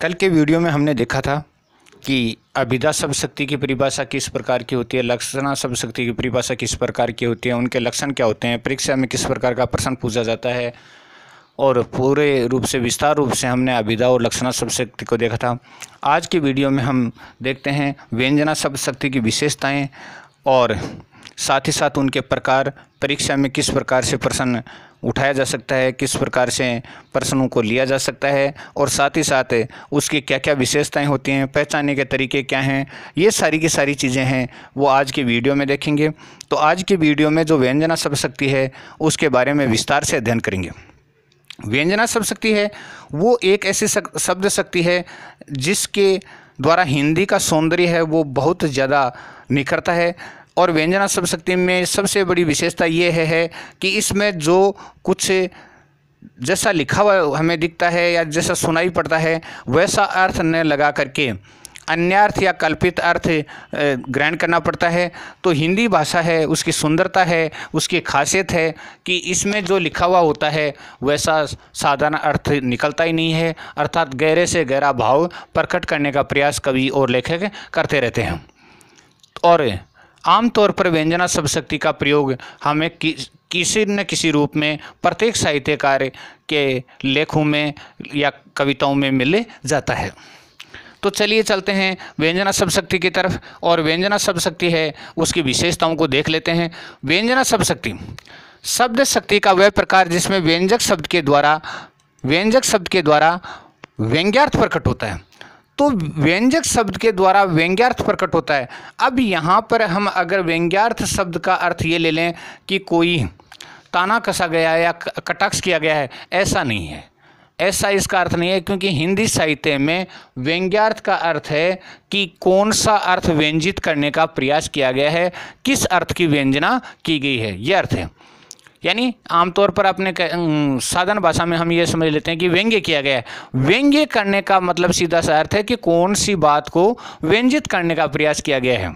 कल के वीडियो में हमने देखा था कि अभिधा शब्दशक्ति की परिभाषा किस प्रकार की होती है लक्षणा शब्दशक्ति की परिभाषा किस प्रकार की होती है उनके लक्षण क्या होते हैं परीक्षा में किस प्रकार का प्रश्न पूछा जाता है और पूरे रूप से विस्तार रूप से हमने अभिदा और लक्षणा शब्दशक्ति को देखा था आज की वीडियो में हम देखते हैं व्यंजना शब्दशक्ति की विशेषताएँ और साथ ही साथ उनके प्रकार परीक्षा में किस प्रकार से प्रश्न उठाया जा सकता है किस प्रकार से प्रश्नों को लिया जा सकता है और साथ ही साथ उसकी क्या क्या विशेषताएं होती हैं पहचानने के तरीके क्या हैं ये सारी की सारी चीज़ें हैं वो आज के वीडियो में देखेंगे तो आज के वीडियो में जो व्यंजना सब शक्ति है उसके बारे में विस्तार से अध्ययन करेंगे व्यंजना सब शक्ति है वो एक ऐसी शब्द शक्ति है जिसके द्वारा हिंदी का सौंदर्य है वो बहुत ज़्यादा निखरता है और सब शक्ति में सबसे बड़ी विशेषता ये है, है कि इसमें जो कुछ जैसा लिखा हुआ हमें दिखता है या जैसा सुनाई पड़ता है वैसा अर्थ न लगा करके अन्यार्थ या कल्पित अर्थ ग्रहण करना पड़ता है तो हिंदी भाषा है उसकी सुंदरता है उसकी खासियत है कि इसमें जो लिखा हुआ होता है वैसा साधारण अर्थ निकलता ही नहीं है अर्थात गहरे से गहरा भाव प्रकट करने का प्रयास कवि और लेखक करते रहते हैं और आमतौर पर व्यंजना शक्ति का प्रयोग हमें कि, किसी न किसी रूप में प्रत्येक साहित्य कार्य के लेखों में या कविताओं में मिले जाता है तो चलिए चलते हैं व्यंजना शक्ति की तरफ और व्यंजना शक्ति है उसकी विशेषताओं को देख लेते हैं व्यंजना शक्ति शब्द शक्ति का वह प्रकार जिसमें व्यंजक शब्द के द्वारा व्यंजक शब्द के द्वारा व्यंग्यार्थ प्रकट होता है तो व्यंजक शब्द के द्वारा व्यंग्यार्थ प्रकट होता है अब यहाँ पर हम अगर व्यंग्यार्थ शब्द का अर्थ ये ले लें कि कोई ताना कसा गया है या कटाक्ष किया गया है ऐसा नहीं है ऐसा इसका अर्थ नहीं है क्योंकि हिंदी साहित्य में व्यंग्यार्थ का अर्थ है कि कौन सा अर्थ व्यंजित करने का प्रयास किया गया है किस अर्थ की व्यंजना की गई है यह अर्थ है यानी आमतौर पर अपने साधन भाषा में हम ये समझ लेते हैं कि व्यंग्य किया गया है व्यंग्य करने का मतलब सीधा सा अर्थ है कि कौन सी बात को व्यंजित करने का प्रयास किया गया है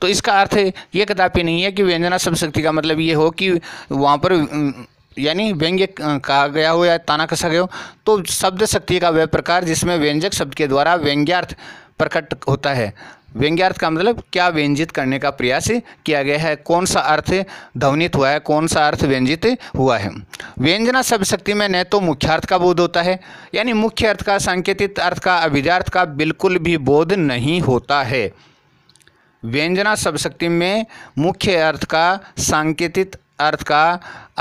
तो इसका अर्थ ये कदापि नहीं है कि व्यंजना शब्द का मतलब ये हो कि वहाँ पर यानी व्यंग्य कहा गया हो या ताना कसा गया हो तो शब्द शक्ति का वह प्रकार जिसमें व्यंजक शब्द के द्वारा व्यंग्यार्थ प्रकट होता है व्यंग्यार्थ का मतलब क्या व्यंजित करने का प्रयास किया गया है कौन सा अर्थ ध्वनित हुआ है कौन सा अर्थ व्यंजित हुआ है व्यंजना शब्दशक्ति में न तो मुख्यार्थ का बोध होता है यानी मुख्य अर्थ का सांकेतिक अर्थ का अभिजार्थ का बिल्कुल भी बोध नहीं होता है व्यंजना शब्दशक्ति में मुख्य अर्थ का सांकेतिक अर्थ का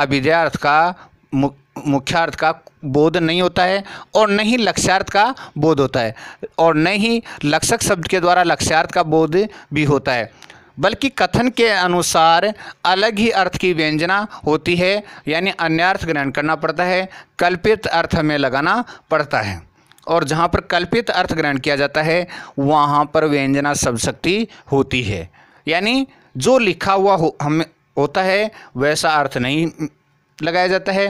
अभिजय अर्थ का मुख्यार्थ का बोध नहीं होता है और न ही लक्ष्यार्थ का बोध होता है और न ही लक्षक शब्द के द्वारा लक्ष्यार्थ का बोध भी होता है बल्कि कथन के अनुसार अलग ही अर्थ की व्यंजना होती है यानी अन्यर्थ ग्रहण करना पड़ता है कल्पित अर्थ हमें लगाना पड़ता है और जहाँ पर कल्पित अर्थ ग्रहण किया जाता है वहाँ पर व्यंजना शब्दशक्ति होती है यानी जो लिखा हुआ हो हम होता है वैसा अर्थ नहीं लगाया जाता है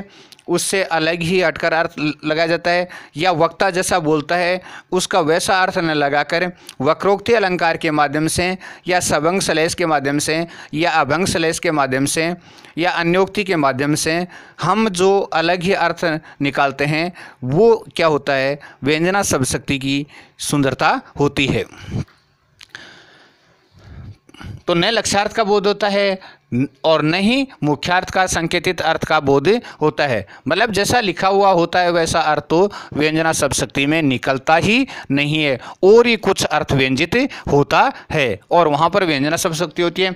उससे अलग ही अटकर अर्थ लगाया जाता है या वक्ता जैसा बोलता है उसका वैसा अर्थ न लगाकर वक्रोक्ति अलंकार के माध्यम से या सभंग सलेस के माध्यम से या अभंग सलेस के माध्यम से या अन्योक्ति के माध्यम से हम जो अलग ही अर्थ निकालते हैं वो क्या होता है व्यंजना शब्दशक्ति की सुंदरता होती है तो नए लक्ष्यार्थ का बोध होता है और नहीं मुख्यार्थ का संकेतित अर्थ का बोध होता है मतलब जैसा लिखा हुआ होता है वैसा अर्थ तो व्यंजना शक्ति में निकलता ही नहीं है और ही कुछ अर्थ व्यंजित होता है और वहाँ पर व्यंजना सबशक्ति होती है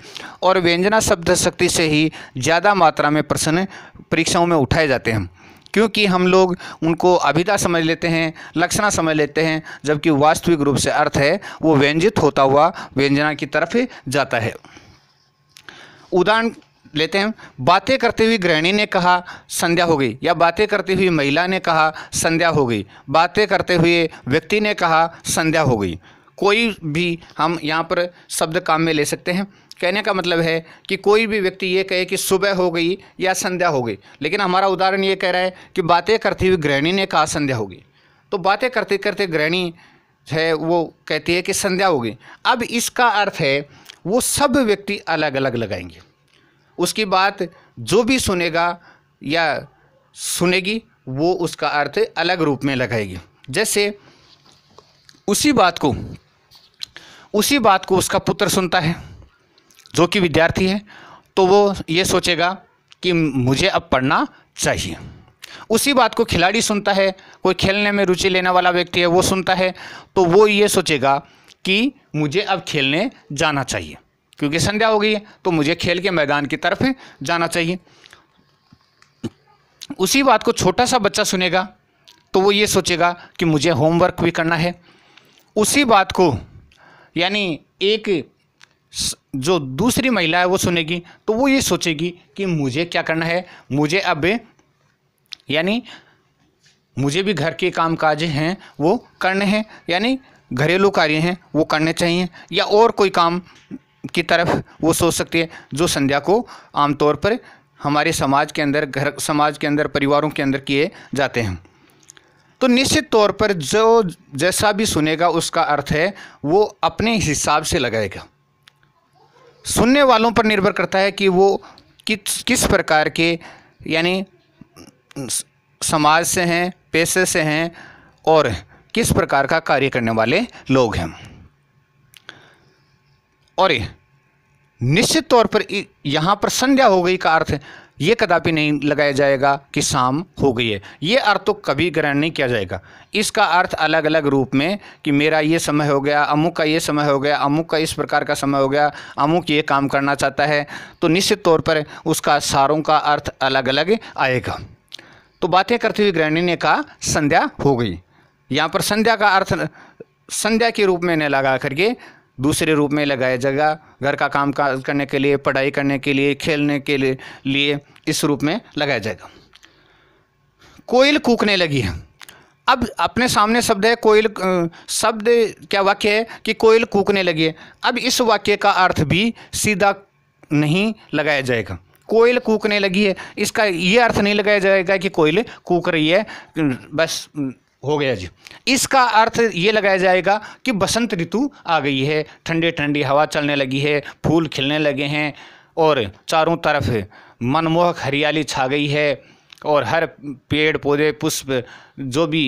और व्यंजना शब्द शक्ति से ही ज़्यादा मात्रा में प्रश्न परीक्षाओं में उठाए जाते हैं क्योंकि हम लोग उनको अभिधा समझ लेते हैं लक्षणा समझ लेते हैं जबकि वास्तविक रूप से अर्थ है वो व्यंजित होता हुआ व्यंजना की तरफ जाता है उदाहरण लेते हैं बातें करते हुए गृहिणी ने कहा संध्या हो गई या बातें करते हुए महिला ने कहा संध्या हो गई बातें करते हुए व्यक्ति ने कहा संध्या हो गई कोई भी हम यहाँ पर शब्द काम में ले सकते हैं कहने का मतलब है कि कोई भी व्यक्ति ये कहे कि सुबह हो गई या संध्या हो गई लेकिन हमारा उदाहरण ये कह रहा है कि बातें करते हुए गृहिणी ने कहा संध्या हो गई तो बातें करते करते गृहिणी है वो कहती है कि संध्या हो गई अब इसका अर्थ है वो सब व्यक्ति अलग अलग लगाएंगे उसकी बात जो भी सुनेगा या सुनेगी वो उसका अर्थ अलग रूप में लगाएगी जैसे उसी बात को उसी बात को उसका पुत्र सुनता है जो कि विद्यार्थी है तो वो ये सोचेगा कि मुझे अब पढ़ना चाहिए उसी बात को खिलाड़ी सुनता है कोई खेलने में रुचि लेने वाला व्यक्ति है वो सुनता है तो वो ये सोचेगा कि मुझे अब खेलने जाना चाहिए क्योंकि संध्या हो गई है तो मुझे खेल के मैदान की तरफ जाना चाहिए उसी बात को छोटा सा बच्चा सुनेगा तो वो ये सोचेगा कि मुझे होमवर्क भी करना है उसी बात को यानी एक जो दूसरी महिला है वो सुनेगी तो वो ये सोचेगी कि मुझे क्या करना है मुझे अब यानी मुझे भी घर के काम काज हैं वो करने हैं यानी घरेलू कार्य हैं वो करने चाहिए या और कोई काम की तरफ वो सोच सकती है जो संध्या को आमतौर पर हमारे समाज के अंदर घर समाज के अंदर परिवारों के अंदर किए जाते हैं तो निश्चित तौर पर जो जैसा भी सुनेगा उसका अर्थ है वो अपने हिसाब से लगाएगा सुनने वालों पर निर्भर करता है कि वो किस किस प्रकार के यानी समाज से हैं पैसे से हैं और किस प्रकार का कार्य करने वाले लोग हैं और निश्चित तौर पर यहाँ पर संध्या हो गई का अर्थ ये कदापि नहीं लगाया जाएगा कि शाम हो गई है ये अर्थ तो कभी ग्रहण नहीं किया जाएगा इसका अर्थ अलग अलग रूप में कि मेरा ये समय हो गया अमुक का ये समय हो गया अमुक का इस प्रकार का समय हो गया अमुक ये काम करना चाहता है तो निश्चित तौर पर उसका सारों का अर्थ अलग अलग आएगा तो बातें करते हुए ग्रहणी ने कहा संध्या हो गई यहाँ पर संध्या का अर्थ संध्या के रूप में न लगा करके दूसरे रूप में लगाया जाएगा घर का काम काज करने के लिए पढ़ाई करने के लिए खेलने के लिए लिए इस रूप में लगाया जाएगा कोयल कूकने लगी है अब अपने सामने शब्द है कोयल शब्द क्या वाक्य है कि कोयल कूकने लगी है अब इस वाक्य का अर्थ भी सीधा नहीं लगाया जाएगा कोयल कूकने लगी है इसका ये अर्थ नहीं लगाया जाएगा कि कोयल कूक रही है बस हो गया जी इसका अर्थ ये लगाया जाएगा कि बसंत ऋतु आ गई है ठंडी ठंडी हवा चलने लगी है फूल खिलने लगे हैं और चारों तरफ मनमोहक हरियाली छा गई है और हर पेड़ पौधे पुष्प जो भी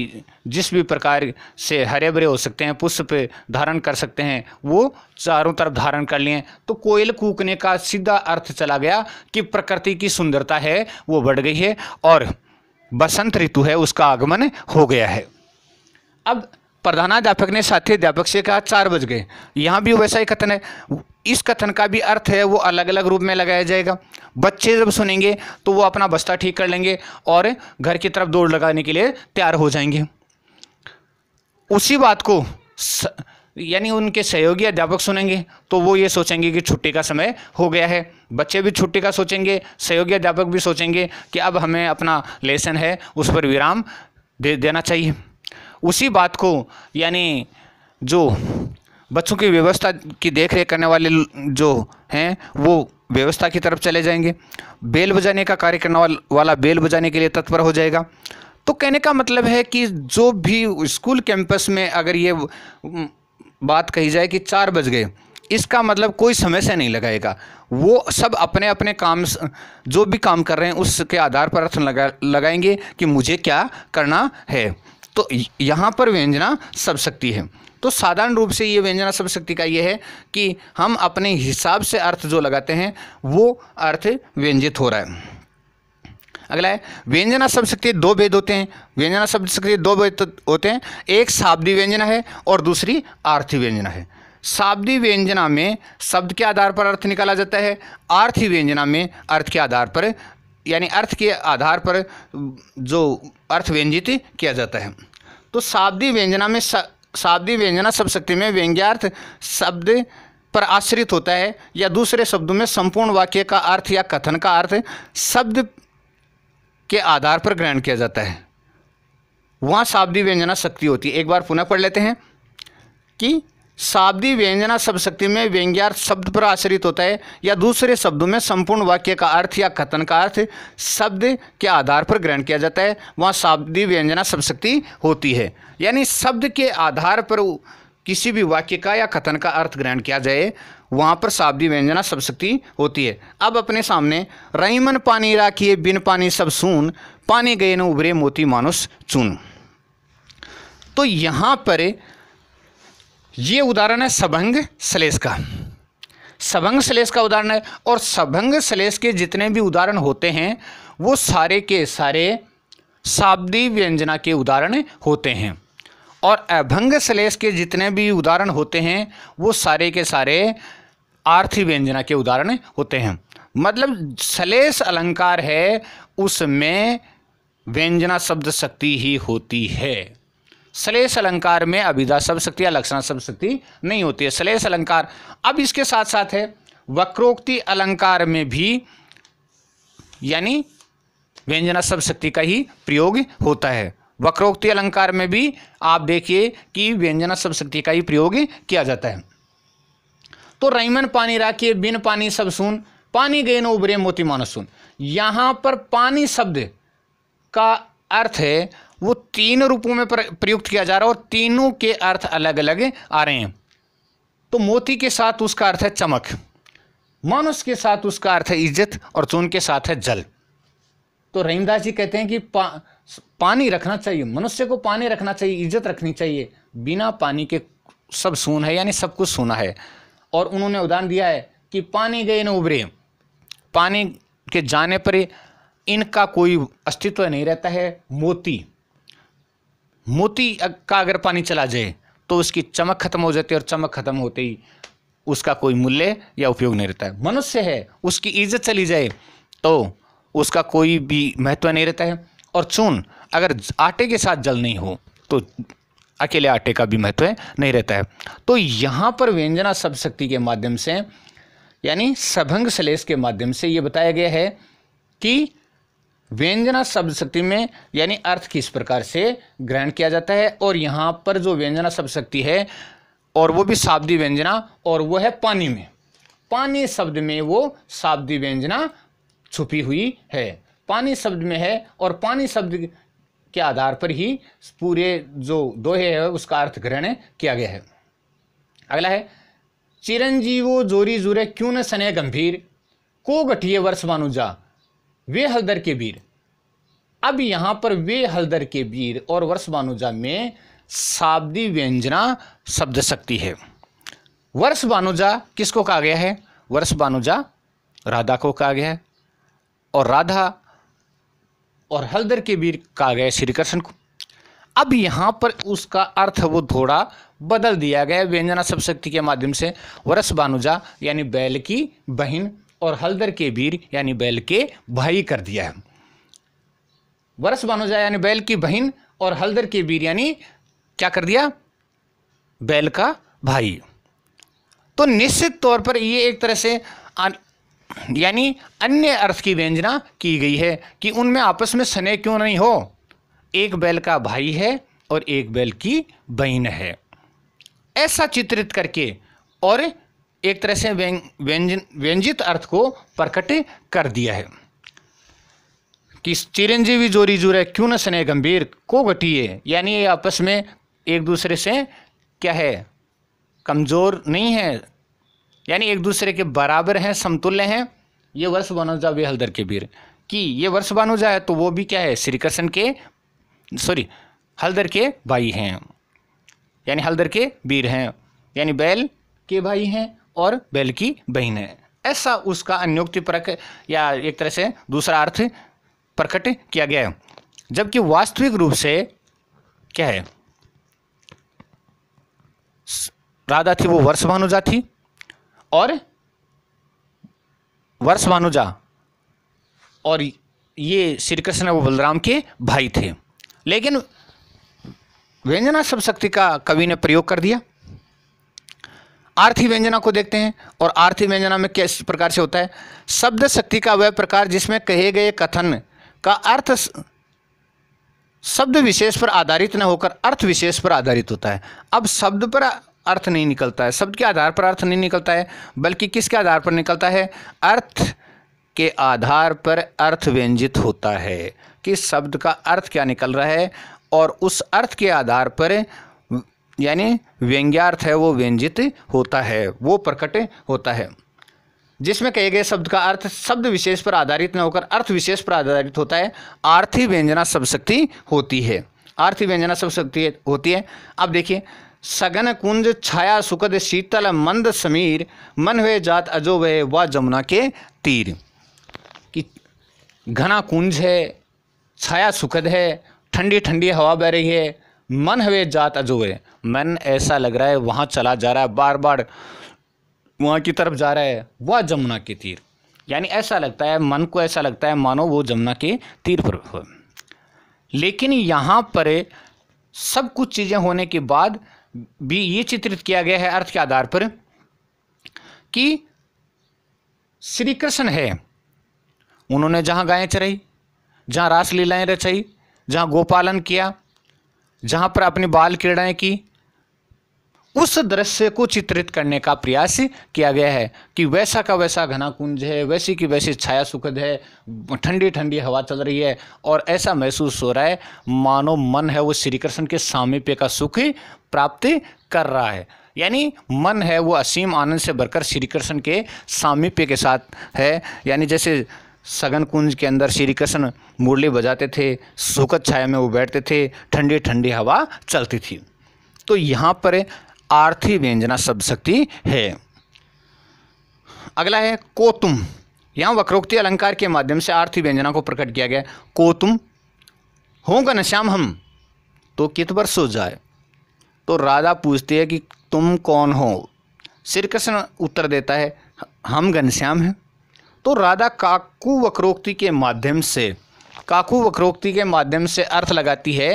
जिस भी प्रकार से हरे भरे हो सकते हैं पुष्प धारण कर सकते हैं वो चारों तरफ धारण कर लिए तो कोयल कूकने का सीधा अर्थ चला गया कि प्रकृति की सुंदरता है वो बढ़ गई है और बसंत ऋतु है उसका आगमन हो गया है अब प्रधानाध्यापक ने साथी अध्यापक से कहा चार बज गए यहाँ भी वैसा ही कथन है इस कथन का भी अर्थ है वो अलग अलग रूप में लगाया जाएगा बच्चे जब सुनेंगे तो वो अपना बस्ता ठीक कर लेंगे और घर की तरफ दौड़ लगाने के लिए तैयार हो जाएंगे उसी बात को स... यानी उनके सहयोगी अध्यापक सुनेंगे तो वो ये सोचेंगे कि छुट्टी का समय हो गया है बच्चे भी छुट्टी का सोचेंगे सहयोगी अध्यापक भी सोचेंगे कि अब हमें अपना लेसन है उस पर विराम दे देना चाहिए उसी बात को यानी जो बच्चों की व्यवस्था की देख रेख करने वाले जो हैं वो व्यवस्था की तरफ चले जाएंगे बेल बजाने का कार्य करने वाला बेल बजाने के लिए तत्पर हो जाएगा तो कहने का मतलब है कि जो भी स्कूल कैंपस में अगर ये बात कही जाए कि चार बज गए इसका मतलब कोई समय से नहीं लगाएगा वो सब अपने अपने काम जो भी काम कर रहे हैं उसके आधार पर अर्थ लगा लगाएंगे कि मुझे क्या करना है तो यहाँ पर व्यंजना सब शक्ति है तो साधारण रूप से ये व्यंजना सब शक्ति का ये है कि हम अपने हिसाब से अर्थ जो लगाते हैं वो अर्थ व्यंजित हो रहा है अगला है व्यंजना शब्द शक्ति दो भेद होते हैं व्यंजना शब्द शक्ति दो भेद होते हैं एक शाब्दी व्यंजना है और दूसरी आर्थिक व्यंजना है शाब्दी व्यंजना में शब्द के आधार पर अर्थ निकाला जाता है अर्थ व्यंजना में अर्थ के आधार पर यानी अर्थ के आधार पर जो अर्थ व्यंजित किया जाता है तो शाब्दी व्यंजना में शाब्दी व्यंजना शक्ति में व्यंग्यार्थ शब्द पर आश्रित होता है या दूसरे शब्दों में संपूर्ण वाक्य का अर्थ या कथन का अर्थ शब्द के आधार पर ग्रहण किया जाता है वहाँ शाब्दी व्यंजना शक्ति होती है एक बार पुनः पढ़ लेते हैं कि शाब्दी व्यंजना शब्दशक्ति में व्यंग्यार्थ शब्द पर आश्रित होता है या दूसरे शब्दों में संपूर्ण वाक्य का अर्थ या कथन का अर्थ शब्द के आधार पर ग्रहण किया जाता है वहाँ शाब्दी व्यंजना शब्दशक्ति होती है यानी शब्द के आधार पर किसी भी वाक्य का या कथन का अर्थ ग्रहण किया जाए वहाँ पर शाब्दी व्यंजना शब्दशक्ति होती है अब अपने सामने रईमन पानी राखिए बिन पानी सब सुन पानी गए न उभरे मोती मानुस चुन तो यहाँ पर ये उदाहरण है सबंग सलेस का सबंग सलेस का उदाहरण है और सबंग सलेस के जितने भी उदाहरण होते हैं वो सारे के सारे शाब्दी व्यंजना के उदाहरण होते हैं और अभंग सलेस के जितने भी उदाहरण होते हैं वो सारे के सारे आर्थी व्यंजना के उदाहरण होते हैं मतलब सलेस अलंकार है उसमें व्यंजना शब्द शक्ति ही होती है श्लेष अलंकार में अभिधा शब्दशक्ति या लक्षणा शब्दशक्ति नहीं होती है श्लेष अलंकार अब इसके साथ साथ है वक्रोक्ति अलंकार में भी यानी व्यंजना शब्दशक्ति का ही प्रयोग होता है वक्रोक्ति अलंकार में भी आप देखिए कि व्यंजना शब्दशक्ति का ही प्रयोग किया जाता है तो रईमन पानी राखिए बिन पानी सब सुन पानी गए न मोती मानसून यहां पर पानी शब्द का अर्थ है वो तीन रूपों में प्रयुक्त किया जा रहा है और तीनों के अर्थ अलग अलग आ रहे हैं तो मोती के साथ उसका अर्थ है चमक मानुष के साथ उसका अर्थ है इज्जत और चून के साथ है जल तो रहीमदास जी कहते हैं कि पा, पानी रखना चाहिए मनुष्य को पानी रखना चाहिए इज्जत रखनी चाहिए बिना पानी के सब सून है यानी सब कुछ सूना है और उन्होंने उदाहरण दिया है कि पानी गए न उभरे पानी के जाने पर इनका कोई अस्तित्व नहीं रहता है मोती मोती का अगर पानी चला जाए तो उसकी चमक खत्म हो जाती है और चमक खत्म होते ही उसका कोई मूल्य या उपयोग नहीं रहता है मनुष्य है उसकी इज्जत चली जाए तो उसका कोई भी महत्व नहीं रहता है और चून अगर आटे के साथ जल नहीं हो तो अकेले आटे का भी महत्व नहीं रहता है तो यहाँ पर व्यंजना सब शक्ति के माध्यम से यानी सभंग श्लेष के माध्यम से ये बताया गया है कि व्यंजना शब्दशक्ति में यानी अर्थ किस प्रकार से ग्रहण किया जाता है और यहाँ पर जो व्यंजना शब्दशक्ति है और वो भी शाब्दी व्यंजना और वो है पानी में पानी शब्द में वो शाब्दी व्यंजना छुपी हुई है पानी शब्द में है और पानी शब्द के आधार पर ही पूरे जो दोहे है उसका अर्थ ग्रहण किया गया है अगला है चिरंजीवो जोरी जोरे क्यों न सने गंभीर को गठिए वर्ष मानुजा वे हल्दर के वीर अब यहां पर वे हल्दर के वीर और वर्ष बानुजा में शाब्दी व्यंजना शब्द शक्ति है वर्ष बानुजा किसको कहा गया है वर्ष बानुजा राधा को कहा गया है और राधा और हल्दर के वीर कहा गया श्री कृष्ण को अब यहां पर उसका अर्थ वो थोड़ा बदल दिया गया व्यंजना शब्द शक्ति के माध्यम से वर्ष बानुजा यानी बैल की बहन और हल्दर के वीर यानी बैल के भाई कर दिया है वर्ष बनोजा यानी बैल की बहन और हल्दर के वीर यानी क्या कर दिया बैल का भाई तो निश्चित तौर पर ये एक तरह से यानी अन्य अर्थ की व्यंजना की गई है कि उनमें आपस में स्नेह क्यों नहीं हो एक बैल का भाई है और एक बैल की बहन है ऐसा चित्रित करके और एक तरह से व्यंजन व्यंजित अर्थ को प्रकट कर दिया है कि चिरंजीवी जोरी है क्यों न सने गंभीर को घटिए यानी ये आपस में एक दूसरे से क्या है कमज़ोर नहीं है यानी एक दूसरे के बराबर हैं समतुल्य हैं ये वर्ष वे हल्दर के वीर कि ये वर्ष बानुजा है तो वो भी क्या है श्री कृष्ण के सॉरी हल्दर के भाई हैं यानी हल्दर के वीर हैं यानी बैल के भाई हैं और बैल की बहन है ऐसा उसका अन्योक्ति परक या एक तरह से दूसरा अर्थ प्रकट किया गया है जबकि वास्तविक रूप से क्या है राधा थी वो वर्ष भानुजा थी और वर्ष भानुजा और ये श्री कृष्ण वो बलराम के भाई थे लेकिन व्यंजना सब शक्ति का कवि ने प्रयोग कर दिया आर्थिक व्यंजना को देखते हैं और आर्थिक व्यंजना में किस प्रकार से होता है शब्द शक्ति का वह प्रकार जिसमें कहे गए कथन का अर्थ शब्द विशेष पर आधारित न होकर अर्थ विशेष पर आधारित होता है अब शब्द पर अर्थ नहीं निकलता है शब्द के आधार पर अर्थ नहीं निकलता है बल्कि किसके आधार पर निकलता है अर्थ के आधार पर अर्थ व्यंजित होता है कि शब्द का अर्थ क्या निकल रहा है और उस अर्थ के आधार पर यानी व्यंग्यार्थ है वो व्यंजित होता है वो प्रकट होता है जिसमें कहे गए शब्द का अर्थ शब्द विशेष पर आधारित न होकर अर्थ विशेष पर आधारित होता है आर्थिक व्यंजना शब्दशक्ति होती है आर्थिक व्यंजना शब्दशक्ति होती है अब देखिए सघन कुंज छाया सुखद शीतल मंद समीर मन हुए जात अजो वह व जमुना के तीर कि घना कुंज है छाया सुखद है ठंडी ठंडी हवा बह रही है मन हवे जात अजुए मन ऐसा लग रहा है वहाँ चला जा रहा है बार बार वहाँ की तरफ जा रहा है वह जमुना के तीर यानी ऐसा लगता है मन को ऐसा लगता है मानो वो जमुना के तीर पर हो लेकिन यहाँ पर सब कुछ चीज़ें होने के बाद भी ये चित्रित किया गया है अर्थ के आधार पर कि श्री कृष्ण है उन्होंने जहाँ गायें चराई जहाँ रास लीलाएँ रचाई जहाँ गोपालन किया जहां पर आपने बाल क्रीड़ाएं की उस दृश्य को चित्रित करने का प्रयास किया गया है कि वैसा का वैसा घना कुंज है वैसी की वैसी छाया सुखद है ठंडी ठंडी हवा चल रही है और ऐसा महसूस हो रहा है मानो मन है वो श्री कृष्ण के सामीप्य का सुख प्राप्त कर रहा है यानी मन है वो असीम आनंद से भरकर श्री कृष्ण के सामीप्य के साथ है यानी जैसे सगन कुंज के अंदर श्री कृष्ण मुरली बजाते थे सुखद छाया में वो बैठते थे ठंडी ठंडी हवा चलती थी तो यहाँ पर आर्थी व्यंजना शब्द शक्ति है अगला है कोतुम यहाँ वक्रोक्ति अलंकार के माध्यम से आर्थी व्यंजना को प्रकट किया गया कोतुम होगा न श्याम हम तो कित पर सो जाए तो राधा पूछती है कि तुम कौन हो श्री कृष्ण उत्तर देता है हम घनश्याम हैं तो राधा काकू वक्रोक्ति के माध्यम से काकू वक्रोक्ति के माध्यम से अर्थ लगाती है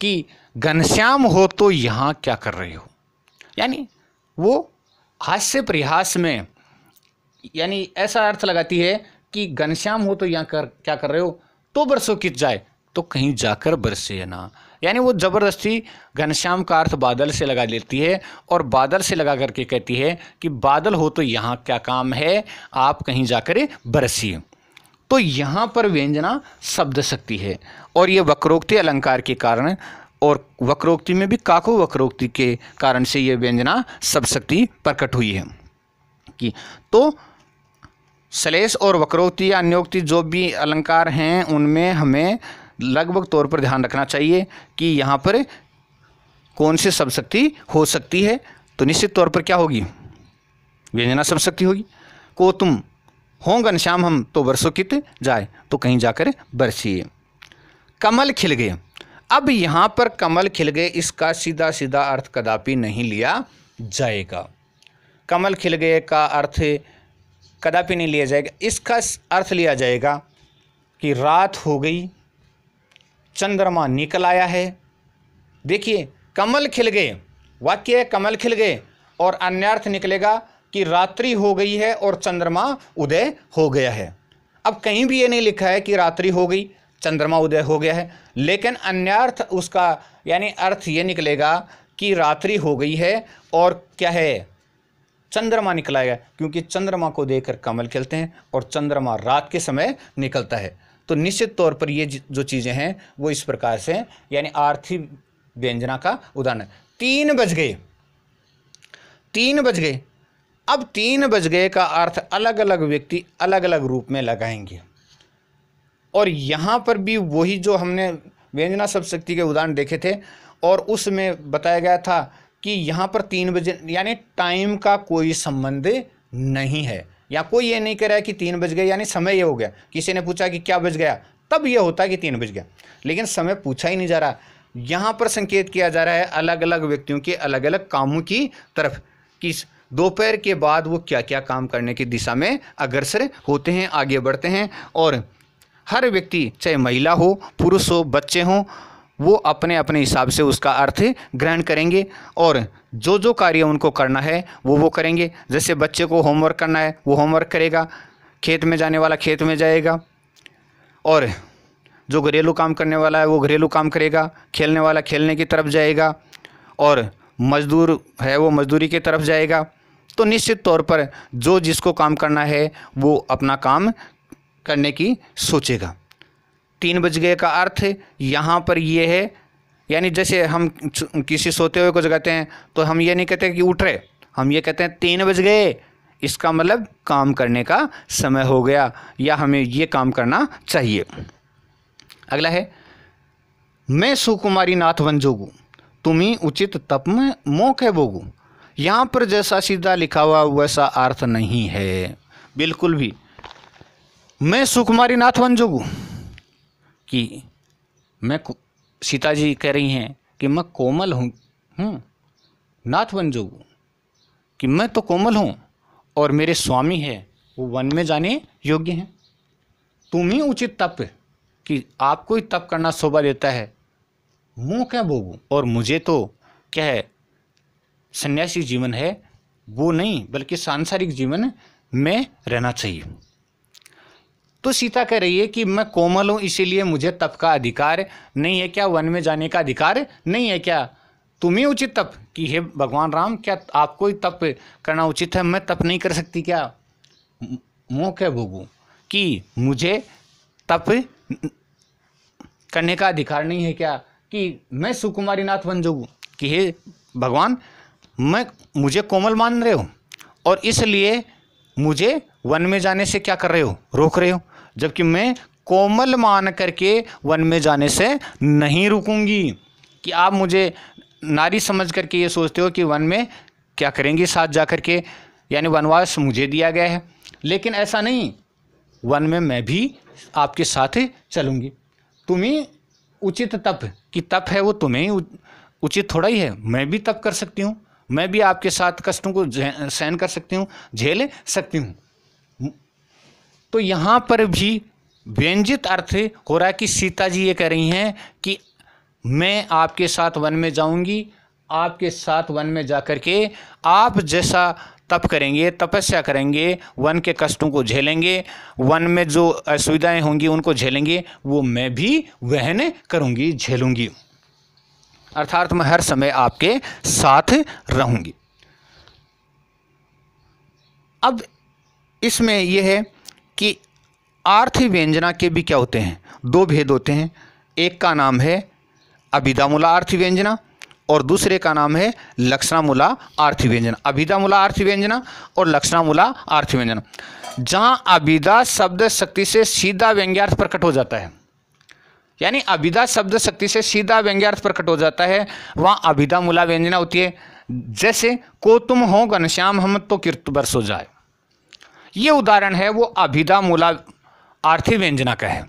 कि घनश्याम हो तो यहाँ क्या कर रहे हो यानी वो हास्य प्रयास में यानी ऐसा अर्थ लगाती है कि घनश्याम हो तो यहाँ कर क्या कर रहे हो तो बरसों कित जाए तो कहीं जाकर बरसे ना यानी वो ज़बरदस्ती घनश्याम का अर्थ बादल से लगा लेती है और बादल से लगा करके कहती है कि बादल हो तो यहाँ क्या काम है आप कहीं जाकर बरसिए तो यहाँ पर व्यंजना शब्द शक्ति है और ये वक्रोक्ति अलंकार के कारण और वक्रोक्ति में भी काको वक्रोक्ति के कारण से ये व्यंजना शब्द शक्ति प्रकट हुई है कि तो श्लेष और वक्रोक्ति या अन्योक्ति जो भी अलंकार हैं उनमें हमें लगभग तौर पर ध्यान रखना चाहिए कि यहाँ पर कौन सी सबशक्ति हो सकती है तो निश्चित तौर पर क्या होगी व्यंजना सबशक्ति होगी को तुम हो घनश्याम हम तो वर्षों कित तो जाए तो कहीं जाकर बरसिए कमल खिल गए अब यहाँ पर कमल खिल गए इसका सीधा सीधा अर्थ कदापि नहीं लिया जाएगा कमल खिल गए का अर्थ कदापि नहीं लिया जाएगा इसका अर्थ लिया जाएगा कि रात हो गई चंद्रमा निकल आया है देखिए कमल खिल गए वाक्य कमल खिल गए और अन्यर्थ निकलेगा कि रात्रि हो गई है और चंद्रमा उदय हो गया है अब कहीं भी ये नहीं लिखा है कि रात्रि हो गई चंद्रमा उदय हो गया है लेकिन अन्यर्थ उसका यानी अर्थ ये निकलेगा कि रात्रि हो गई है और क्या है चंद्रमा गया क्योंकि चंद्रमा को देखकर कमल खिलते हैं और चंद्रमा रात के समय निकलता है तो निश्चित तौर पर ये जो चीज़ें हैं वो इस प्रकार से यानी आर्थिक व्यंजना का उदाहरण तीन बज गए तीन बज गए अब तीन बज गए का अर्थ अलग अलग व्यक्ति अलग अलग रूप में लगाएंगे और यहाँ पर भी वही जो हमने व्यंजना शक्ति के उदाहरण देखे थे और उसमें बताया गया था कि यहाँ पर तीन बजे यानी टाइम का कोई संबंध नहीं है या कोई ये नहीं कह रहा है कि तीन बज गए यानी समय ये हो गया किसी ने पूछा कि क्या बज गया तब ये होता कि तीन बज गया लेकिन समय पूछा ही नहीं जा रहा यहाँ पर संकेत किया जा रहा है अलग अलग व्यक्तियों के अलग अलग कामों की तरफ किस दोपहर के बाद वो क्या क्या काम करने की दिशा में अग्रसर होते हैं आगे बढ़ते हैं और हर व्यक्ति चाहे महिला हो पुरुष हो बच्चे हों वो अपने अपने हिसाब से उसका अर्थ ग्रहण करेंगे और जो जो कार्य उनको करना है वो वो करेंगे जैसे बच्चे को होमवर्क करना है वो होमवर्क करेगा खेत में जाने वाला खेत में जाएगा और जो घरेलू काम करने वाला है वो घरेलू काम करेगा खेलने वाला खेलने की तरफ जाएगा और मजदूर है वो मजदूरी की तरफ जाएगा तो निश्चित तौर पर जो जिसको काम करना है वो अपना काम करने की सोचेगा तीन बज गए का अर्थ यहाँ पर ये है यानी जैसे हम किसी सोते हुए को जगाते हैं तो हम ये नहीं कहते कि उठ रहे हम ये कहते हैं तीन बज गए इसका मतलब काम करने का समय हो गया या हमें ये काम करना चाहिए अगला है मैं सुकुमारी नाथ जोगू तुम्हें उचित तप में मोह है बोगू यहाँ पर जैसा सीधा लिखा हुआ वैसा अर्थ नहीं है बिल्कुल भी मैं सुकुमारी नाथ जोगू कि मैं सीता जी कह रही हैं कि मैं कोमल हूँ हम्म, नाथ वन जो कि मैं तो कोमल हूँ और मेरे स्वामी है वो वन में जाने योग्य हैं तुम ही उचित तप कि आपको ही तप करना शोभा देता है मुँह क्या बोबू और मुझे तो क्या है सन्यासी जीवन है वो नहीं बल्कि सांसारिक जीवन में रहना चाहिए तो सीता कह रही है कि मैं कोमल हूँ इसीलिए मुझे तप का अधिकार नहीं है क्या वन में जाने का अधिकार नहीं है क्या तुम्हें उचित तप कि हे भगवान राम क्या आपको ही तप करना उचित है मैं तप नहीं कर सकती क्या मोह क्या भोगू कि मुझे तप करने का अधिकार नहीं है क्या कि मैं सुकुमारी नाथ बन जाऊँ कि हे भगवान मैं मुझे कोमल मान रहे हो और इसलिए मुझे वन में जाने से क्या कर रहे हो रोक रहे हो जबकि मैं कोमल मान करके वन में जाने से नहीं रुकूंगी कि आप मुझे नारी समझ करके ये सोचते हो कि वन में क्या करेंगी साथ जा कर के यानी वनवास मुझे दिया गया है लेकिन ऐसा नहीं वन में मैं भी आपके साथ चलूँगी तुम्हें उचित तप कि तप है वो तुम्हें उचित थोड़ा ही है मैं भी तप कर सकती हूँ मैं भी आपके साथ कष्टों को सहन कर सकती हूँ झेल सकती हूँ तो यहाँ पर भी व्यंजित अर्थ हो रहा है कि सीता जी ये कह रही हैं कि मैं आपके साथ वन में जाऊंगी आपके साथ वन में जा कर के आप जैसा तप करेंगे तपस्या करेंगे वन के कष्टों को झेलेंगे वन में जो असुविधाएं होंगी उनको झेलेंगे वो मैं भी वहन करूंगी झेलूंगी अर्थात मैं हर समय आपके साथ रहूंगी अब इसमें यह है कि आर्थ व्यंजना के भी क्या होते हैं दो भेद होते हैं एक का नाम है अभिदामूला आर्थ व्यंजना और दूसरे का नाम है लक्षणामूला आर्थ व्यंजना अभिदामूला आर्थ व्यंजना और लक्षणामूला आर्थ व्यंजना जहाँ अभिदा शब्द शक्ति से सीधा व्यंग्यार्थ प्रकट हो जाता है यानी अभिदा शब्द शक्ति से सीधा व्यंग्यार्थ प्रकट हो जाता है वहाँ अभिदा मूला व्यंजना होती है जैसे को तुम हो घनश्याम हम तो बरस हो जाए ये उदाहरण है वो अभिदा मूला आर्थिक व्यंजना का है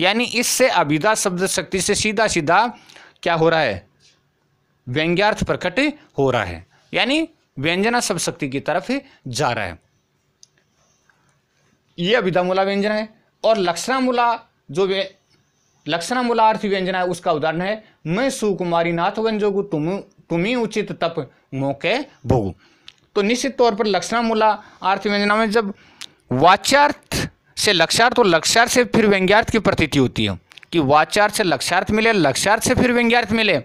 यानी इससे अभिदा शब्द शक्ति से सीधा सीधा क्या हो रहा है व्यंग्यार्थ प्रकट हो रहा है यानी व्यंजना शब्द शक्ति की तरफ जा रहा है ये मूला व्यंजन है और लक्षणामूला जो लक्षणामूला अर्थ व्यंजना है उसका उदाहरण है मैं सुकुमारी नाथ वन तुम तुम्हें उचित तप मौके भोगू तो निश्चित तौर पर लक्षणामूला अर्थ व्यंजना में जब वाचार्थ से लक्ष्यार्थ और लक्ष्यार्थ से फिर व्यंग्यार्थ की प्रतीति होती है कि वाचार्थ से लक्ष्यार्थ मिले लक्ष्यार्थ से फिर व्यंग्यार्थ मिले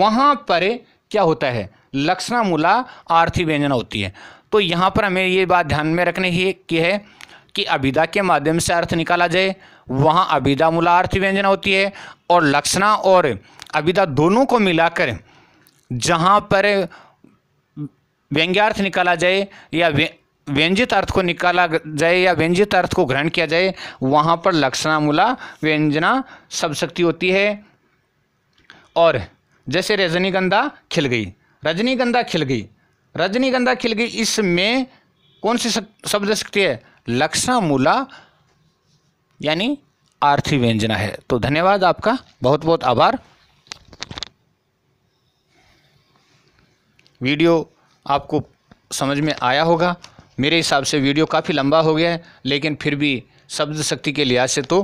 वहाँ पर क्या होता है लक्षणामूला आर्थिक व्यंजना होती है तो यहाँ पर हमें ये बात ध्यान में रखने की की है कि अभिदा के माध्यम से अर्थ निकाला जाए वहाँ अभिदा मूला आर्थिक व्यंजना होती है और लक्षणा और अभिदा दोनों को मिलाकर जहाँ पर व्यंग्यार्थ निकाला जाए या व्यंजित अर्थ को निकाला जाए या व्यंजित अर्थ को ग्रहण किया जाए वहाँ पर लक्षणामूला व्यंजना शक्ति होती है और जैसे रजनीगंधा खिल गई रजनीगंधा खिल गई रजनीगंधा खिल गई इसमें कौन सी शब्द शक्ति है लक्षणामूला यानी आर्थिक व्यंजना है तो धन्यवाद आपका बहुत बहुत आभार वीडियो आपको समझ में आया होगा मेरे हिसाब से वीडियो काफ़ी लंबा हो गया है लेकिन फिर भी शब्द शक्ति के लिहाज से तो